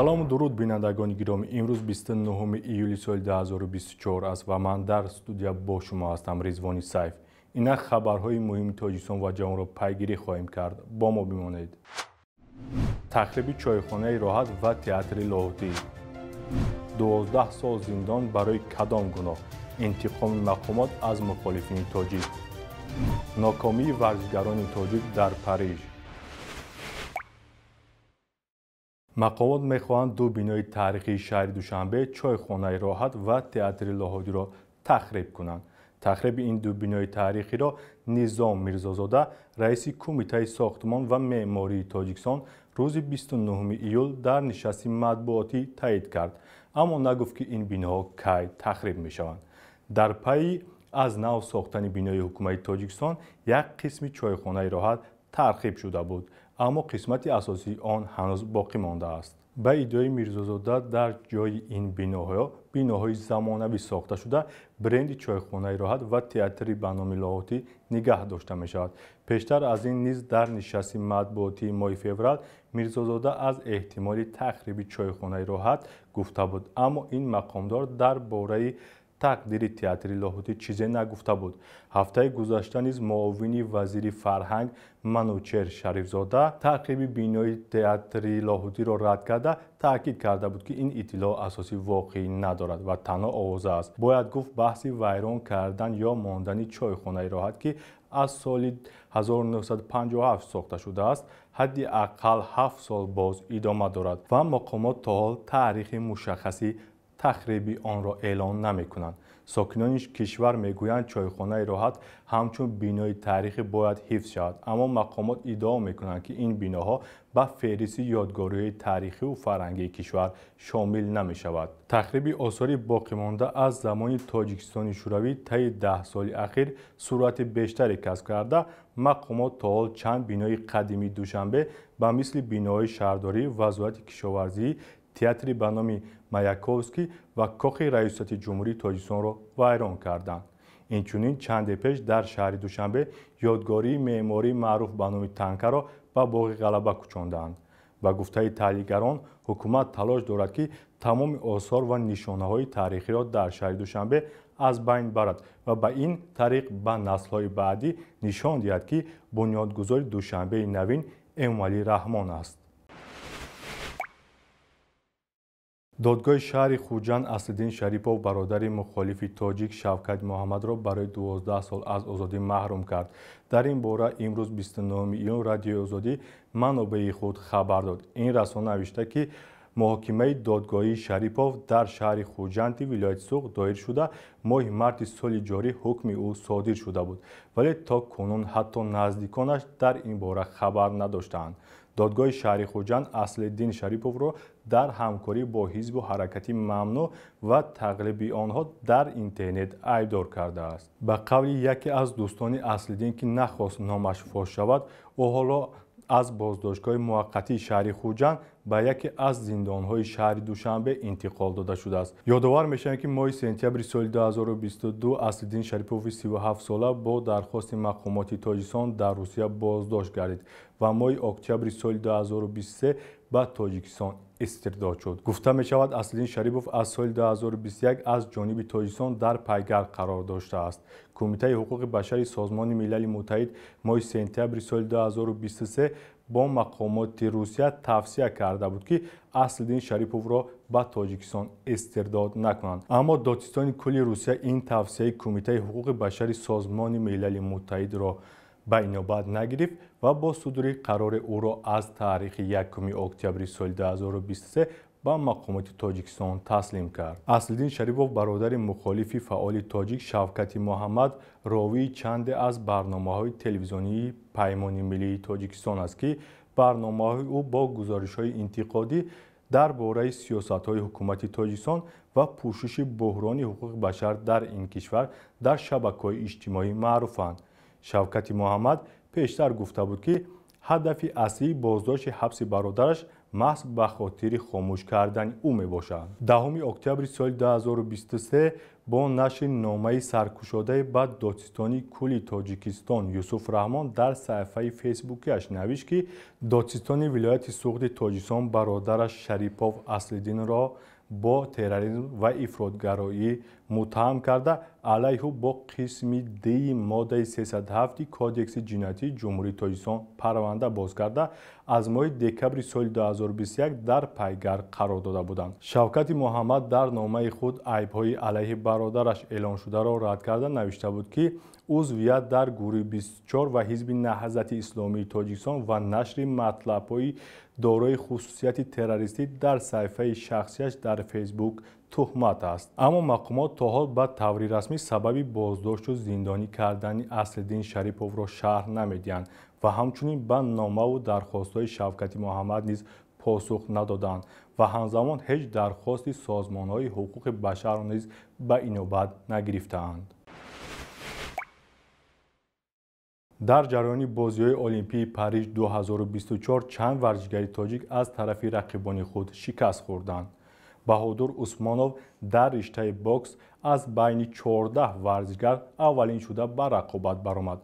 салому дуруд бинандагони гиромӣ имрӯз 29 июли соли 2024 аст ва ман дар студия бо шумо ҳастам ризвони сайф инак хабарҳои муҳими тоҷикистон ва ҷаҳонро пайгирӣ хоҳем кард бо мо бимонед тақриби чойхонаи роҳат ва театри лоҳутӣ 12 сол зиндон барои кадом гуноҳ интиқоми мақомот аз мухолифини тоҷик нокомии варзишгарони тоҷик дар париж мақомот мехоҳанд ду бинои таърихии шаҳри душанбе чойхонаи роҳат ва театри лоҳодиро тахреб кунанд тахреби ин ду бинои таърихиро низом мирзозода раиси кумитаи сохтмон ва меъмории тоҷикистон рӯзи 29 июл дар нишасти матбуотӣ таъид кард аммо нагуфт ки ин биноҳо кай тахреб мешаванд дар пайи аз нав сохтани бинои ҳукумати тоҷикистон як қисми чойхонаи роҳат тархиб шуда буд اما قسمت اساسی آن هنوز باقی مانده است به ایده میرزازاده در جای این بناهای بناهای زمانوی ساخته شده برند چایخانه راحت و تئاتری بنامه لاهوتی نگه داشته می شود پیشتر از این نیز در نشست مطبوعاتی ماه فوریه میرزازاده از احتمال تخریب چایخانه راحت گفته بود اما این مقامدار در باره тақдири театри лоҳутӣ чизе нагуфта буд ҳафтаи гузашта низ муовини вазири фарҳанг манучер шарифзода таъқиби бинои театри лоҳутиро рад карда таъкид карда буд ки ин иттилоъ асоси воқеӣ надорад ва танҳо овоза аст бояд гуфт баҳси вайрон кардан ё мондани чойхонаи роҳат ки аз соли 1957 сохта шудааст ҳадди ақал ҳафт сол боз идома дорад ва муқомот то ҳол таърихи мушаххаси تخریبی آن را اعلان نمی کنند. ساکنان کشور میگویند چایخانه راحت همچون بینای تاریخی باید حفظ شود اما مقامات ادعا میکنند که این بناها به فهرست یادگاری تاریخی و فرهنگی کشور شامل نمی شود تخریب آثار باقی مانده از زمان تاجیکستان شوروی تای ده سال اخیر سرعت بیشتری کسب کرده مقامات تا حال چند بینای قدیمی دوشنبه به مثل بینای شهرداری وزارت کشاورزی театри ба номи маяковский ва кохи раисати ҷумҳурии тоҷикистонро вайрон карданд инчунин чанде пеш дар шаҳри душанбе ёдгории меъмории маъруф ба номи танкаро ба боғи ғалаба кучонданд ба гуфтаи таҳлилгарон ҳукумат талош дорад ки тамоми осор ва нишонаҳои таърихиро дар шаҳри душанбе аз байн барад ва ба ин тариқ ба наслҳои баъдӣ нишон диҳад ки бунёдгузори душанбеи навин эмомалӣ раҳмон аст додгоҳи шаҳри хуҷанд аслиддин шарипов бародари мухолифи тоҷик шавкат муҳаммадро барои 12 сол аз озодӣ маҳрум кард дар ин бора имрӯз 29 июн радиои озодӣ манобаи худ хабар дод ин расона навишта ки муҳокимаи додгоҳии шарипов дар шаҳри хуҷанди вилояти суғ доир шуда моҳи марти соли ҷорӣ ҳукми ӯ содир шуда буд вале то кунун ҳатто наздиконаш дар ин бора хабар надоштаанд додгоҳи шаҳри хуҷанд аслиддин шариповро дар ҳамкорӣ бо ҳизбу ҳаракати мамнӯъ ва тағлиби онҳо дар интернет айбдор кардааст ба қавли яке аз дӯстони аслиддин ки нахост номаш фош шавад ӯ ҳоло аз боздоштгоҳи муваққатии шаҳри хуҷанд به یکی از های شهر دوشنبه انتقال داده شده است یادآور میشم که ماه سپتامبر سال 2022 اصلدین شریپوفی 37 ساله با درخواست مقاماتی تاجیکستان در روسیه بازداشت گردید و ماه اکتبر سال 2023 با تاجیکستان استرداد شد گفته می شود اصلین شریپوف از سال 2021 از جانب تاجیکستان در پیگر قرار داشته است کمیته حقوق بشری سازمان ملل متحد ماه سپتامبر سال 2023 با مقامات روسیه توصیه کرده بود که اصل دین شریپوف را به تاجیکستان استرداد نکنند اما دادستان کلی روسیه این توصیه کمیته حقوق بشری سازمان ملل متحد را به اینابت نگرفت و با صدور قرار او را از تاریخ 1 اکتبر سال 2023 به مقامات تاجیکستان تسلیم کرد اصلدین شریفوف برادر مخالفی فعال تاجیک شوکت محمد راوی چند از برنامه های تلویزیونی پیمان ملی تاجیکستان است که برنامه های او با گزارش های انتقادی باره سیاست های حکومت تاجیکستان و پوشش بحران حقوق بشر در این کشور در شبکه های اجتماعی معروفند شوکت محمد پیشتر گفته بود که هدف اصلی بازداشت حبس برادرش محض به خاطر خاموش کردن او می باشد اکتبر سال 2023 با نشر نامه سرکشاده به دادستانی کلی تاجیکستان یوسف رحمان در صفحه فیسبوکیش نوشت که دادستان ولایت سوخت تاجیستان برادرش شریپوف اصلدین را با تروریسم و افرادگرایی متهم کرده علیه با قسم دی ماده 307 کادکس جنایتی جمهوری تاجیکستان پرونده باز کرده از ماه دکبر سال 2021 در پایگر قرار داده بودند شوکت محمد در نامه خود های علیه برادرش اعلان شده را رد کرده نوشته بود که عضویت در گروه 24 و حزب نهضت اسلامی تاجیکستان و نشر های دارای خصوصیت تروریستی در صفحه شخصیش در فیسبوک تهمت است اما مقامات تا حال به توری رسمی سببی بازداشت و زندانی کردن دین شریپوف را شهر نمیدین و همچنین به نامه و های شوکتی محمد نیز پاسخ ندادند و همزمان هیچ درخواستی سازمان های حقوق بشر نیز به این نوبت نگرفتند در جریان های اولیمپی پاریس 2024 چند ورزشگری تاجیک از طرف رقیبان خود شکست خوردند баҳодур усмонов дар риштаи бокс аз байни 14 варзишгар аввалин шуда ба рақобат баромад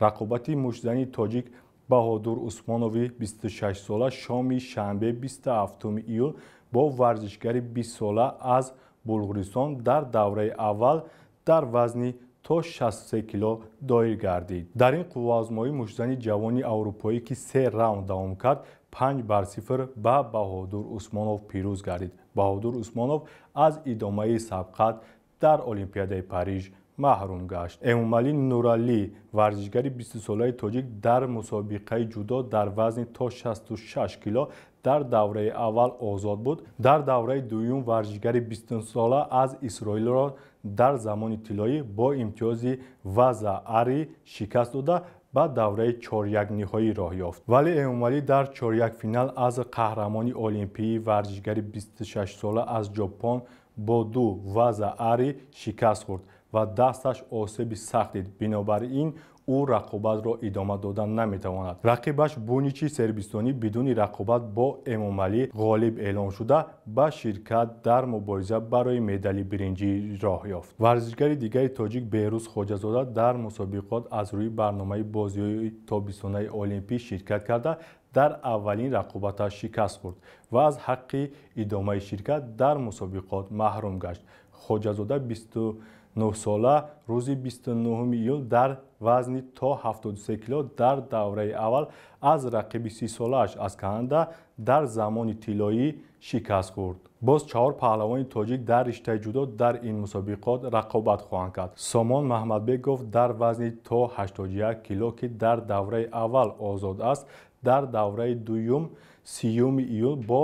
рақобати мушзани тоҷик баҳодур усмонови 26сола шоми шанбе 27 июл бо варзишгари 20сола аз булғористон дар давраи аввал дар вазни то 63 кило доир гардид дар ин қувваозмоӣ мушзани ҷавони аврупоӣ ки се раунд давом кард پنج بر سیفر با بهادر اسمانوف پیروز گردید. بهادر اسمانوف از ادامه سبقت در اولیمپیاده پاریج محروم گشت. امومالی نورالی ورزشگری 20 ساله تاجیک در مسابقه جدا در وزن تا 66 کیلو در دوره اول آزاد بود. در دوره دویوم ورزشگری 20 ساله از اسرائیل را در زمان تیلایی با امتیازی وزا اری شکست داده بعد دوره چوریک نهایی راه یافت ولی اومالی در چوریک فینال از قهرمانی اولیمپی ورزشگری 26 ساله از ژاپن با دو وزه اری شکست خورد و دستش آسیب سخت دید بنابراین ӯ рақобатро идома дода наметавонад рақибаш буничи сербистонӣ бидуни рақобат бо эмомалӣ ғолиб эълон шуда ба ширкат дар мубориза барои медали биринҷӣ роҳ ёфт варзишгари дигари тоҷик беҳрӯз хоҷазода дар мусобиқот аз рӯи барномаи бозиҳои тобистонаи олимпӣ ширкат карда дар аввалин рақобаташ шикаст хӯрд ва аз ҳаққи идомаи ширкат дар мусобиқот маҳрум гашт хоҷазода бисту 20... 9 сола рӯзи 29 июл дар вазни то 73 кило дар давраи аввал аз рақиби 30 солааш аз канада дар замони тиллоӣ шикаст хӯрд боз чаҳор паҳлавони тоҷик дар риштаи ҷудо дар ин мусобиқот рақобат хоҳанд кард сомон маҳмадбек гуфт дар вазни то 81 кило ки дар давраи аввал озод аст дар давраи дуюм 30 июл бо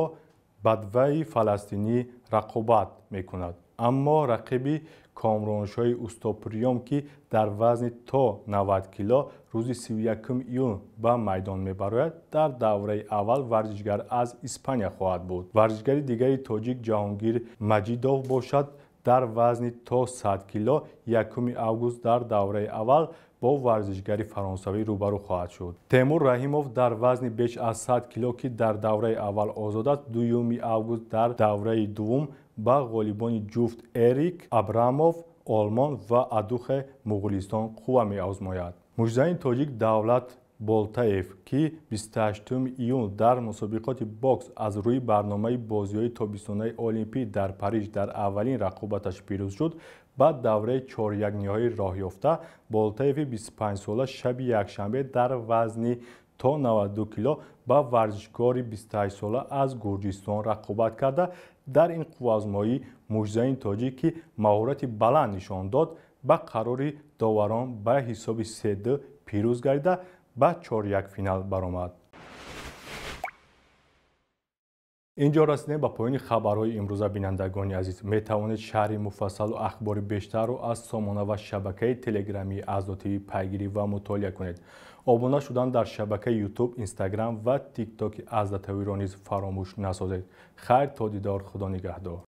бадваи фаластинӣ рақобат мекунад аммо рақиби کامرانش های استاپریوم که در وزن تا 90 کیلو روزی 31 یون با میدان میبراید در دوره اول ورزشگر از اسپانیا خواهد بود ورزشگر دیگری تاجیک جهانگیر مجیدوف باشد در وزن تا 100 کیلو یکم آگوست در دوره اول با ورزشگری فرانسوی روبرو خواهد شد تیمور رحیموف در وزن بیش از 100 کیلو که در دوره اول آزاد است دویومی در دوره دوم ба ғолибони ҷуфт эрик абрамов олмон ва адухе муғулистон қувва меозмояд муждаи тоҷик давлат болтаев ки 28 июн дар мусобиқоти бокс аз рӯи барномаи бозиҳои тобистонаи олимпӣ дар париж дар аввалин рақобаташ пирӯз шуд ба давраи чоряниҳои роҳёфта болтаеви 25сола шаби якшанбе дар вазни то 92 кило ба варзишгори 28сола аз гурҷистон рақобат карда дар ин қувваазмоӣ мӯъҷизаи тоҷик ки маҳорати баланд нишон дод ба қарори доварон ба ҳисоби сд пирӯз гардида ба чоряк финал баромад инҷо расидем ба поёни хабарҳои имрӯза бинандагони азиз метавонед шаҳри муфассалу ахбори бештарро аз сомона ва шабакаи телеграмии азотиви пайгирӣ ва мутолиа кунед آبونه شدن در شبکه یوتیوب، اینستاگرام و تیک تاک از رانیز فراموش نسازید. خیر تا دیدار خدا نگهدار.